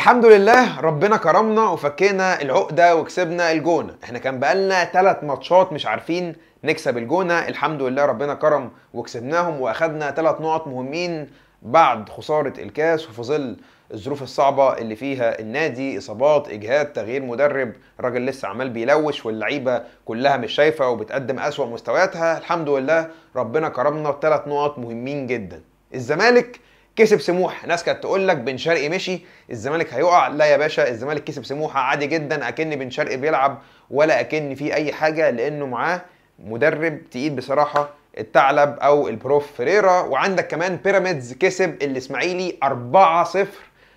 الحمد لله ربنا كرمنا وفكينا العقده وكسبنا الجونه احنا كان بقالنا ثلاث ماتشات مش عارفين نكسب الجونه الحمد لله ربنا كرم وكسبناهم واخدنا ثلاث نقط مهمين بعد خساره الكاس وفي ظل الظروف الصعبة اللي فيها النادي إصابات إجهاد تغيير مدرب راجل لسه عمال بيلوش واللعيبة كلها مش شايفة وبتقدم أسوأ مستوياتها الحمد لله ربنا كرمنا بثلاث نقط مهمين جدا الزمالك كسب سموحه ناس كانت تقول لك بن شرقي مشي الزمالك هيقع لا يا باشا الزمالك كسب سموحه عادي جدا اكن بن شرقي بيلعب ولا اكن في اي حاجه لانه معاه مدرب تقيل بصراحه الثعلب او البروف فريرا وعندك كمان بيراميدز كسب الاسماعيلي 4-0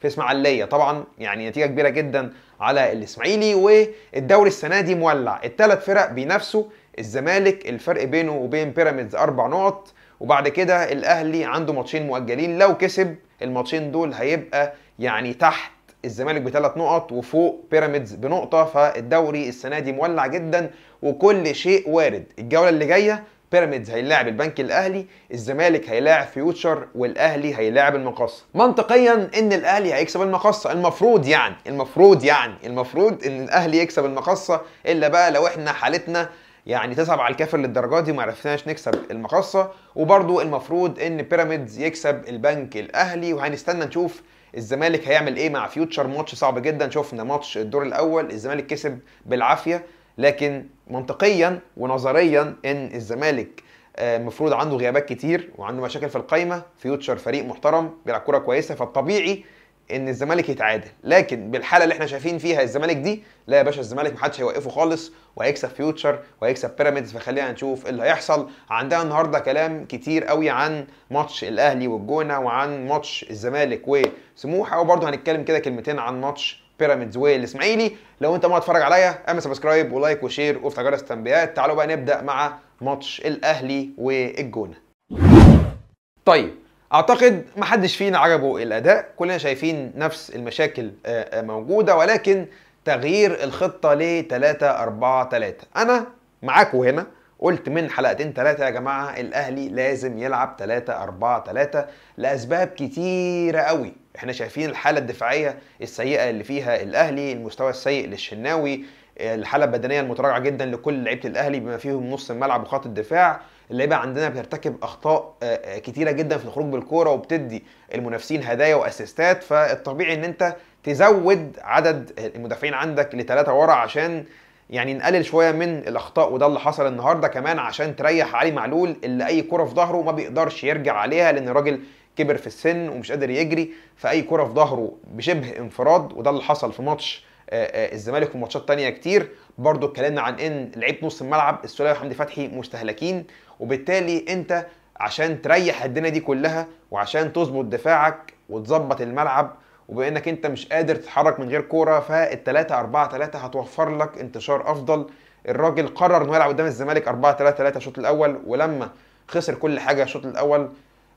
في اسماعيليه طبعا يعني نتيجه كبيره جدا على الاسماعيلي والدوري السنه دي مولع الثلاث فرق بينافسوا الزمالك الفرق بينه وبين بيراميدز اربع نقط وبعد كده الاهلي عنده ماتشين مؤجلين لو كسب الماتشين دول هيبقى يعني تحت الزمالك بثلاث نقط وفوق بيراميدز بنقطه فالدوري السنه دي مولع جدا وكل شيء وارد الجوله اللي جايه بيراميدز هيلاعب البنك الاهلي الزمالك هيلاعب فيوتشر والاهلي هيلاعب المقصه منطقيا ان الاهلي هيكسب المقصه المفروض يعني المفروض يعني المفروض ان الاهلي يكسب المقصه الا بقى لو احنا حالتنا يعني تصعب على الكافر للدرجه دي ومعرفناش نكسب المقصه وبرضو المفروض ان بيراميدز يكسب البنك الاهلي وهنستنى نشوف الزمالك هيعمل ايه مع فيوتشر ماتش صعب جدا شفنا ماتش الدور الاول الزمالك كسب بالعافيه لكن منطقيا ونظريا ان الزمالك آه، المفروض عنده غيابات كتير وعنده مشاكل في القايمه فيوتشر فريق محترم بيلعب كوره كويسه فالطبيعي ان الزمالك يتعادل لكن بالحاله اللي احنا شايفين فيها الزمالك دي لا يا باشا الزمالك محدش هيوقفه خالص وهيكسب فيوتشر وهيكسب بيراميدز فخلينا نشوف ايه اللي هيحصل عندنا النهارده كلام كتير قوي عن ماتش الاهلي والجونه وعن ماتش الزمالك وسموحه وبرده هنتكلم كده كلمتين عن ماتش بيراميدز والاسماعيلي لو انت ما تتفرج عليا اعمل سبسكرايب ولايك وشير وافتح جرس التنبيهات تعالوا بقى نبدا مع ماتش الاهلي والجونه طيب اعتقد ما حدش فينا عجبه الاداء كلنا شايفين نفس المشاكل آه، آه، موجوده ولكن تغيير الخطه ل 3 4 3 انا معاكم هنا قلت من حلقتين ثلاثة يا جماعة الأهلي لازم يلعب 3 4 3 لأسباب كتيرة قوي احنا شايفين الحالة الدفاعية السيئة اللي فيها الأهلي المستوى السيء للشناوي الحالة البدنية المتراجعة جدا لكل لعيبة الأهلي بما فيهم نص الملعب وخط الدفاع اللعيبه عندنا بترتكب اخطاء آه، آه، كتيره جدا في الخروج بالكوره وبتدي المنافسين هدايا واسيستات فالطبيعي ان انت تزود عدد المدافعين عندك لثلاثه ورا عشان يعني نقلل شويه من الاخطاء وده اللي حصل النهارده كمان عشان تريح علي معلول اللي اي كره في ظهره ما بيقدرش يرجع عليها لان الراجل كبر في السن ومش قادر يجري فاي كره في ظهره بشبه انفراد وده اللي حصل في ماتش آه، الزمالك وماتشات تانية كتير برضو اتكلمنا عن ان لعيبه نص الملعب السوليه وحمدي فتحي مستهلكين وبالتالي انت عشان تريح الدنيا دي كلها وعشان تظبط دفاعك وتظبط الملعب وبانك انت مش قادر تتحرك من غير كوره فالتلاتة أربعة تلاتة هتوفر لك انتشار افضل الراجل قرر انه يلعب قدام الزمالك 4 3 3 الشوط الاول ولما خسر كل حاجه الشوط الاول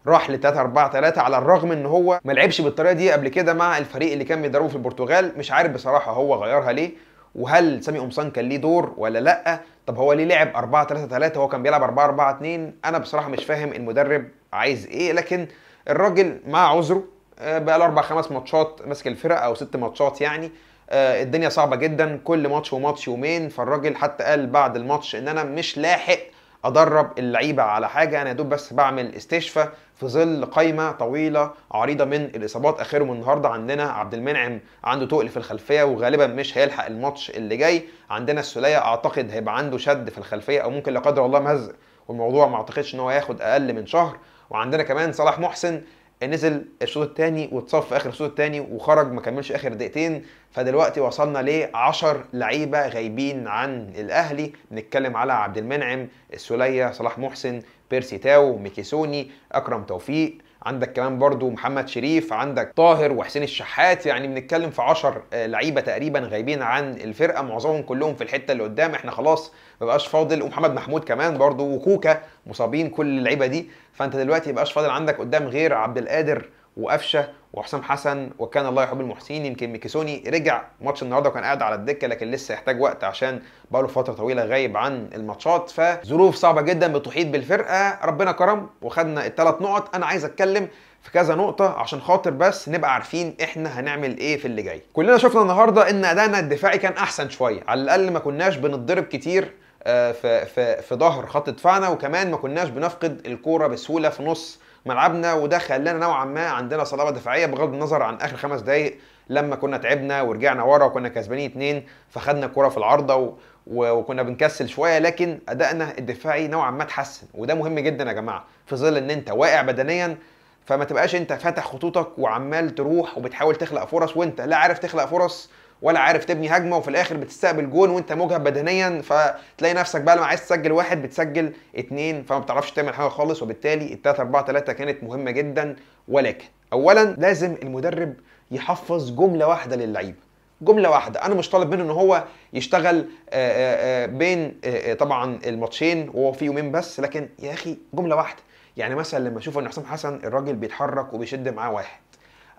راح ل 3 4 3 على الرغم ان هو ما لعبش بالطريقه دي قبل كده مع الفريق اللي كان بيدربه في البرتغال مش عارف بصراحه هو غيرها ليه وهل سامي قمصان كان ليه دور ولا لا طب هو ليه لعب 4 3 3 هو كان بيلعب 4 4 2 انا بصراحه مش فاهم المدرب عايز ايه لكن الراجل مع عذره آه، بقى له اربع خمس ماتشات ماسك الفرقه او ست ماتشات يعني آه، الدنيا صعبه جدا كل ماتش وماتش يومين فالراجل حتى قال بعد الماتش ان انا مش لاحق ادرب اللعيبه على حاجه انا يا دوب بس بعمل استشفاء في ظل قائمه طويله عريضه من الاصابات اخرهم النهارده عندنا عبد المنعم عنده تقل في الخلفيه وغالبا مش هيلحق الماتش اللي جاي عندنا السوليه اعتقد هيبقى عنده شد في الخلفيه او ممكن لا قدر الله مزق والموضوع ما اعتقدش ان هو هياخد اقل من شهر وعندنا كمان صلاح محسن نزل الشوط الثاني واتصاب في اخر الشوط الثاني وخرج ما كملش اخر دقيقتين فدلوقتي وصلنا ل 10 لعيبه غايبين عن الاهلي بنتكلم على عبد المنعم السوليه صلاح محسن بيرسي تاو ميكيسوني اكرم توفيق عندك كمان برضو محمد شريف عندك طاهر وحسين الشحات يعني بنتكلم في 10 لعيبه تقريبا غايبين عن الفرقه معظمهم كلهم في الحته اللي قدام احنا خلاص مبقاش فاضل ومحمد محمود كمان برضو وكوكا مصابين كل اللعيبه دي فانت دلوقتي مبقاش فاضل عندك قدام غير عبد القادر وقفشه وحسام حسن وكان الله يحب المحسنين يمكن ميكيسوني رجع ماتش النهارده وكان قاعد على الدكه لكن لسه يحتاج وقت عشان بقاله فتره طويله غايب عن الماتشات فظروف صعبه جدا بتحيط بالفرقه ربنا كرم وخدنا الثلاث نقط انا عايز اتكلم في كذا نقطة عشان خاطر بس نبقى عارفين احنا هنعمل ايه في اللي جاي. كلنا شفنا النهارده ان ادائنا الدفاعي كان احسن شوية، على الاقل ما كناش بنتضرب كتير آه، في في في ظهر خط دفاعنا وكمان ما كناش بنفقد الكوره بسهوله في نص ملعبنا وده خلانا نوعا ما عندنا صلابه دفاعيه بغض النظر عن اخر خمس دقائق لما كنا تعبنا ورجعنا ورا وكنا كسبانين اتنين فخدنا الكوره في العارضه و... و... وكنا بنكسل شويه لكن ادائنا الدفاعي نوعا ما اتحسن وده مهم جدا يا جماعه في ظل ان انت واقع بدنيا فما تبقاش انت فاتح خطوطك وعمال تروح وبتحاول تخلق فرص وانت لا عارف تخلق فرص ولا عارف تبني هجمه وفي الاخر بتستقبل جون وانت مجهد بدنيا فتلاقي نفسك بقى لما عايز تسجل واحد بتسجل اثنين فما بتعرفش تعمل حاجه خالص وبالتالي التلاتة 4 3 كانت مهمه جدا ولكن اولا لازم المدرب يحفظ جمله واحده للعيب جمله واحده انا مش طالب منه ان هو يشتغل آه، آه، آه، بين طبعا الماتشين وهو في يومين بس لكن يا اخي جمله واحده يعني مثلا لما اشوف ان حسام حسن الراجل بيتحرك وبيشد معاه واحد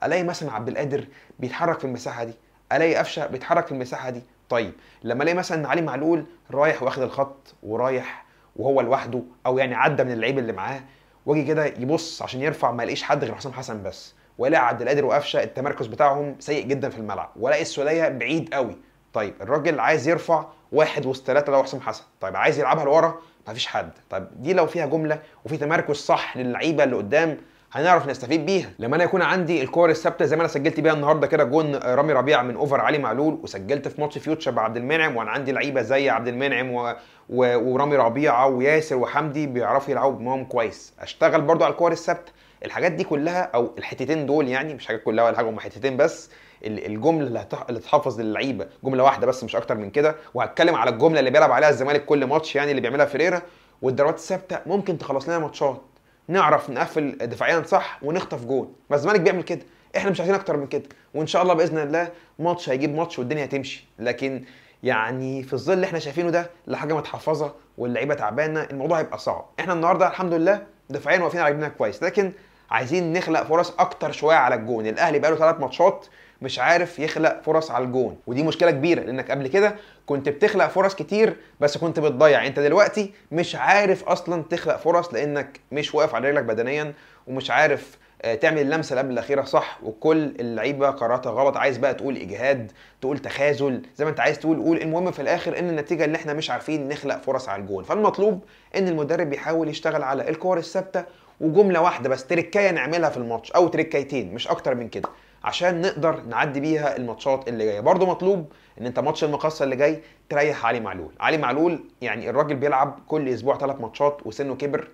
الاقي مثلا عبد القادر بيتحرك في المساحه دي الاقي قفشه بيتحرك في المساحه دي طيب لما الاقي مثلا علي معلول رايح واخد الخط ورايح وهو لوحده او يعني عدى من اللعيب اللي معاه واجي كده يبص عشان يرفع ما يلاقيش حد غير حسام حسن بس والاقي عبد القادر وقفشه التمركز بتاعهم سيء جدا في الملعب والاقي السوليه بعيد قوي طيب الراجل عايز يرفع واحد وسط ثلاثه لو حسام حسن طيب عايز يلعبها لورا مفيش حد طيب دي لو فيها جمله وفي تمركز صح للعيبه اللي قدام هنعرف نستفيد بيها لما انا يكون عندي الكور الثابته زي ما انا سجلت بيها النهارده كده جون رامي ربيع من اوفر علي معلول وسجلت في ماتش فيوتشر بعبد المنعم وانا عندي لعيبه زي عبد المنعم و... و... ورامي ربيعه وياسر وحمدي بيعرفوا يلعبوا معاهم كويس اشتغل برده على الكور الثابته الحاجات دي كلها او الحتتين دول يعني مش حاجات كلها ولا حاجه هم حتتين بس الجمله اللي, هتح... اللي تحفظ للعيبه جمله واحده بس مش اكتر من كده وهتكلم على الجمله اللي بيلعب عليها الزمالك كل ماتش يعني اللي بيعملها فيريرا والضربات الثابته ممكن تخلص لنا ماتشات نعرف نقفل دفاعيا صح ونخطف جون بس الزمالك بيعمل كده احنا مش عايزين اكتر من كده وان شاء الله باذن الله ماتش هيجيب ماتش والدنيا هتمشي لكن يعني في الظل اللي احنا شايفينه ده لا حاجه متحفظه واللعيبه تعبانه الموضوع هيبقى صعب احنا النهارده الحمد لله دفاعيا واقفين على كويس لكن عايزين نخلق فرص اكتر شويه على الجون الاهلي بقاله ثلاث ماتشات مش عارف يخلق فرص على الجون ودي مشكله كبيره لانك قبل كده كنت بتخلق فرص كتير بس كنت بتضيع انت دلوقتي مش عارف اصلا تخلق فرص لانك مش واقف على رجلك بدنيا ومش عارف آه، تعمل اللمسه اللي قبل الاخيره صح وكل اللعيبه قراراتها غلط عايز بقى تقول اجهاد تقول تخاذل زي ما انت عايز تقول قول المهم في الاخر ان النتيجه اللي احنا مش عارفين نخلق فرص على الجون فالمطلوب ان المدرب يحاول يشتغل على الكور الثابته وجمله واحده بس تركايه نعملها في الماتش او تركايتين مش اكتر من كده عشان نقدر نعدي بيها الماتشات اللي جايه برضو مطلوب ان انت ماتش المقاصه اللي جاي تريح علي معلول علي معلول يعني الراجل بيلعب كل اسبوع ثلاث ماتشات وسنه كبر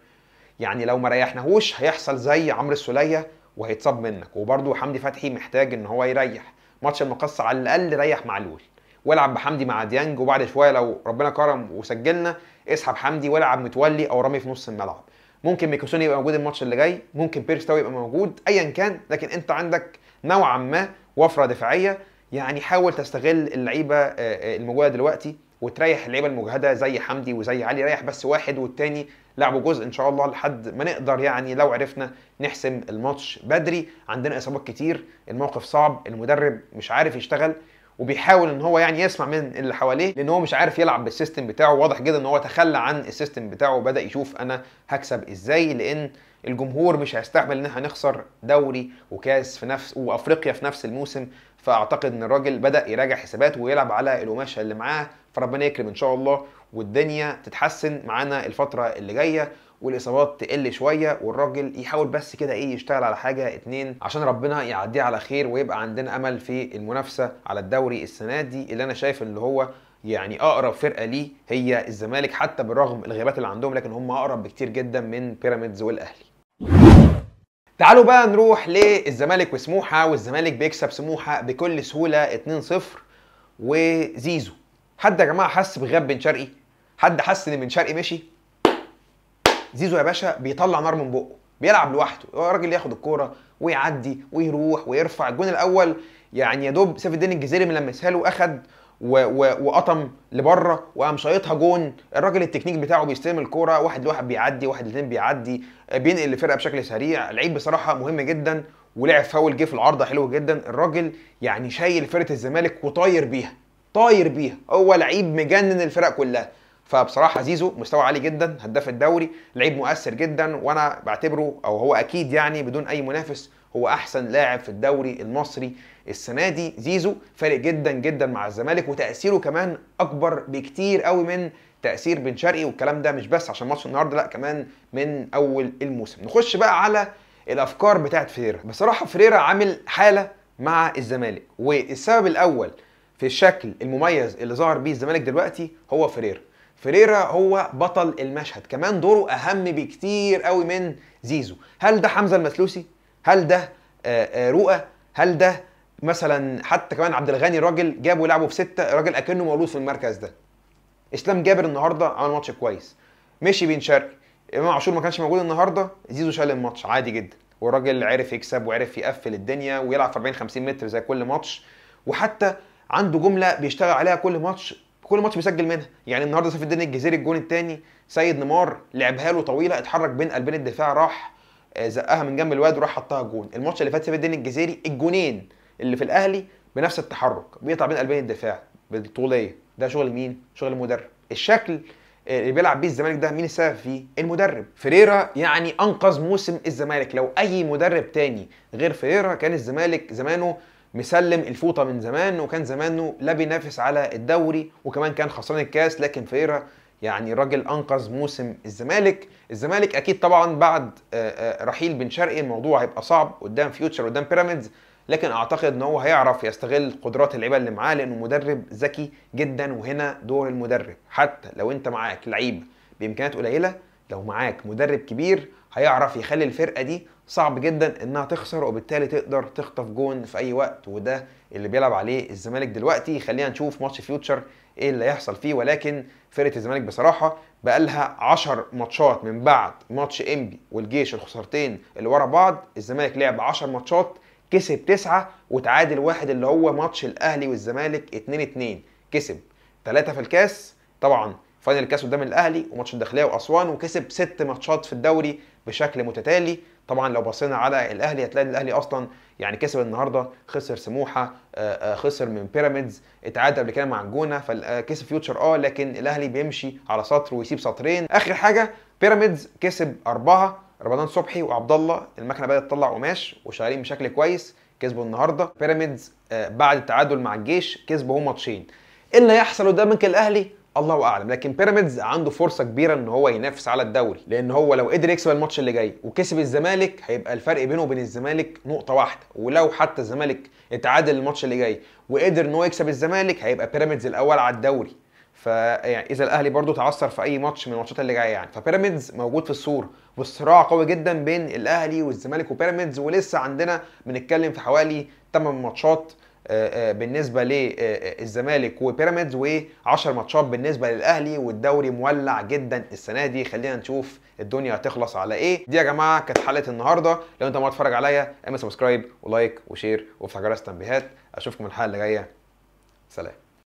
يعني لو ما ريحناهوش هيحصل زي عمرو السوليه وهيتصاب منك وبرضو حمدي فتحي محتاج ان هو يريح ماتش المقاصه على الاقل ريح معلول والعب بحمدي مع ديانج وبعد شويه لو ربنا كرم وسجلنا اسحب حمدي والعب متولي او رامي في نص الملعب ممكن ميكوسوني يبقى موجود الماتش اللي جاي ممكن بيرستاو يبقى موجود ايا كان لكن انت عندك نوعا ما وفره دفاعيه يعني حاول تستغل اللعيبه آه، آه، الموجوده دلوقتي وتريح اللعيبه المجهده زي حمدي وزي علي ريح بس واحد والتاني لعبوا جزء ان شاء الله لحد ما نقدر يعني لو عرفنا نحسم الماتش بدري عندنا اصابات كتير الموقف صعب المدرب مش عارف يشتغل وبيحاول ان هو يعني يسمع من اللي حواليه لان هو مش عارف يلعب بالسيستم بتاعه واضح جدا ان هو تخلى عن السيستم بتاعه وبدا يشوف انا هكسب ازاي لان الجمهور مش هيستحمل ان احنا نخسر دوري وكاس في نفس وافريقيا في نفس الموسم فاعتقد ان الراجل بدا يراجع حساباته ويلعب على القماشه اللي معاه فربنا يكرم ان شاء الله والدنيا تتحسن معانا الفتره اللي جايه والاصابات تقل شويه والراجل يحاول بس كده ايه يشتغل على حاجه اتنين عشان ربنا يعديه على خير ويبقى عندنا امل في المنافسه على الدوري السنه دي اللي انا شايف اللي هو يعني اقرب فرقه ليه هي الزمالك حتى بالرغم الغيابات اللي عندهم لكن هم اقرب بكتير جدا من بيراميدز والاهلي تعالوا بقى نروح للزمالك وسموحه والزمالك بيكسب سموحه بكل سهوله 2-0 وزيزو حد يا جماعه حس بغياب بن شرقي حد حس ان بن شرقي مشي زيزو يا باشا بيطلع نار من بقه بيلعب لوحده هو راجل ياخد الكوره ويعدي ويروح ويرفع الجون الاول يعني يا دوب سيف الدين الجزيري لما له اخد وقطم لبره وقام شايطها جون الراجل التكنيك بتاعه بيستلم الكوره واحد لواحد بيعدي واحد لاتنين بيعدي بينقل الفرقه بشكل سريع لعيب بصراحه مهم جدا ولعب فاول جه في العارضه حلو جدا الراجل يعني شايل فرقه الزمالك وطاير بيها طاير بيها هو لعيب مجنن الفرق كلها فبصراحه زيزو مستوى عالي جدا هداف الدوري لعيب مؤثر جدا وانا بعتبره او هو اكيد يعني بدون اي منافس هو احسن لاعب في الدوري المصري السنه دي زيزو فارق جدا جدا مع الزمالك وتاثيره كمان اكبر بكتير قوي من تاثير بن شرقي والكلام ده مش بس عشان ماتش النهارده لا كمان من اول الموسم نخش بقى على الافكار بتاعت فريرا بصراحه فريرا عامل حاله مع الزمالك والسبب الاول في الشكل المميز اللي ظهر بيه الزمالك دلوقتي هو فريرا فريرا هو بطل المشهد كمان دوره اهم بكتير قوي من زيزو هل ده حمزه المسلوسي هل ده آه، آه، رؤى هل ده مثلا حتى كمان عبد الغني راجل جابه لعبه في سته راجل اكنه مولود في المركز ده اسلام جابر النهارده عمل ماتش كويس مشي بن شرقي امام عاشور ما كانش موجود النهارده زيزو شال الماتش عادي جدا والراجل عرف يكسب وعرف يقفل الدنيا ويلعب في 40 50 متر زي كل ماتش وحتى عنده جمله بيشتغل عليها كل ماتش كل ماتش بيسجل منها يعني النهارده سيف الدين الجزيري الجون الثاني سيد نيمار لعبها له طويله اتحرك بين قلبين الدفاع راح آه، زقها من جنب الواد وراح حطها جون الماتش اللي فات سيف الدين الجزيري الجونين اللي في الاهلي بنفس التحرك بيقطع بين قلبين الدفاع بالطوليه ده شغل مين شغل المدرب الشكل آه، اللي بيلعب بيه الزمالك ده مين السبب فيه؟ المدرب، فريرا يعني انقذ موسم الزمالك، لو اي مدرب تاني غير فريرا كان الزمالك زمانه مسلم الفوطه من زمان وكان زمانه لا بينافس على الدوري وكمان كان خسران الكاس لكن فيرا يعني راجل انقذ موسم الزمالك الزمالك اكيد طبعا بعد آه، آه، رحيل بن شرقي الموضوع هيبقى صعب قدام فيوتشر قدام بيراميدز لكن اعتقد ان هو هيعرف يستغل قدرات اللعيبه اللي معاه لانه مدرب ذكي جدا وهنا دور المدرب حتى لو انت معاك لعيب بامكانيات قليله لو معاك مدرب كبير هيعرف يخلي الفرقه دي صعب جدا انها تخسر وبالتالي تقدر تخطف جون في اي وقت وده اللي بيلعب عليه الزمالك دلوقتي خلينا نشوف ماتش فيوتشر ايه اللي هيحصل فيه ولكن فرقه الزمالك بصراحه بقالها 10 ماتشات من بعد ماتش انبي والجيش الخسارتين اللي ورا بعض الزمالك لعب 10 ماتشات كسب تسعة وتعادل واحد اللي هو ماتش الاهلي والزمالك 2 2 كسب 3 في الكاس طبعا فاينل الكاس قدام الاهلي وماتش الداخليه واسوان وكسب ست ماتشات في الدوري بشكل متتالي طبعا لو بصينا على الاهلي هتلاقي الاهلي اصلا يعني كسب النهارده خسر سموحه آه، آه، خسر من بيراميدز اتعادل قبل كده مع الجونه فكسب آه، فيوتشر اه لكن الاهلي بيمشي على سطر ويسيب سطرين اخر حاجه بيراميدز كسب اربعه رمضان صبحي وعبد الله المكنه بدات تطلع قماش وشغالين بشكل كويس كسبوا النهارده بيراميدز بعد التعادل مع الجيش كسبوا هم ماتشين ايه اللي هيحصل قدام الاهلي الله اعلم لكن بيراميدز عنده فرصه كبيره ان هو ينافس على الدوري لان هو لو قدر يكسب الماتش اللي جاي وكسب الزمالك هيبقى الفرق بينه وبين الزمالك نقطه واحده ولو حتى الزمالك اتعادل الماتش اللي جاي وقدر ان هو يكسب الزمالك هيبقى بيراميدز الاول على الدوري فيعني اذا الاهلي برضه تعثر في اي ماتش من الماتشات اللي جايه يعني فبيراميدز موجود في السور والصراع قوي جدا بين الاهلي والزمالك وبيراميدز ولسه عندنا بنتكلم في حوالي 8 ماتشات آه، آه، بالنسبه للزمالك آه، وبيراميدز و10 ماتشات بالنسبه للاهلي والدوري مولع جدا السنه دي خلينا نشوف الدنيا هتخلص على ايه دي يا جماعه كانت حلقه النهارده لو انت ما تتفرج عليا اعمل سبسكرايب ولايك وشير وافتح جرس التنبيهات اشوفكم الحلقه اللي جايه سلام